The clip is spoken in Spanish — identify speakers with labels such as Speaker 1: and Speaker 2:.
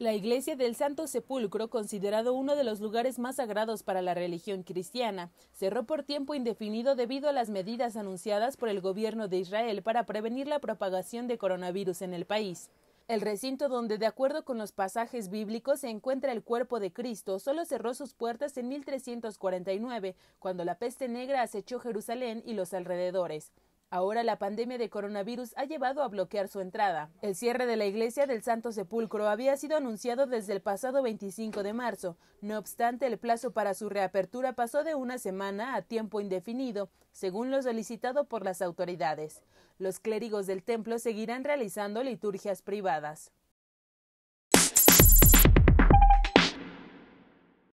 Speaker 1: La iglesia del Santo Sepulcro, considerado uno de los lugares más sagrados para la religión cristiana, cerró por tiempo indefinido debido a las medidas anunciadas por el gobierno de Israel para prevenir la propagación de coronavirus en el país. El recinto donde, de acuerdo con los pasajes bíblicos, se encuentra el cuerpo de Cristo, solo cerró sus puertas en 1349, cuando la peste negra acechó Jerusalén y los alrededores. Ahora la pandemia de coronavirus ha llevado a bloquear su entrada. El cierre de la iglesia del Santo Sepulcro había sido anunciado desde el pasado 25 de marzo. No obstante, el plazo para su reapertura pasó de una semana a tiempo indefinido, según lo solicitado por las autoridades. Los clérigos del templo seguirán realizando liturgias privadas.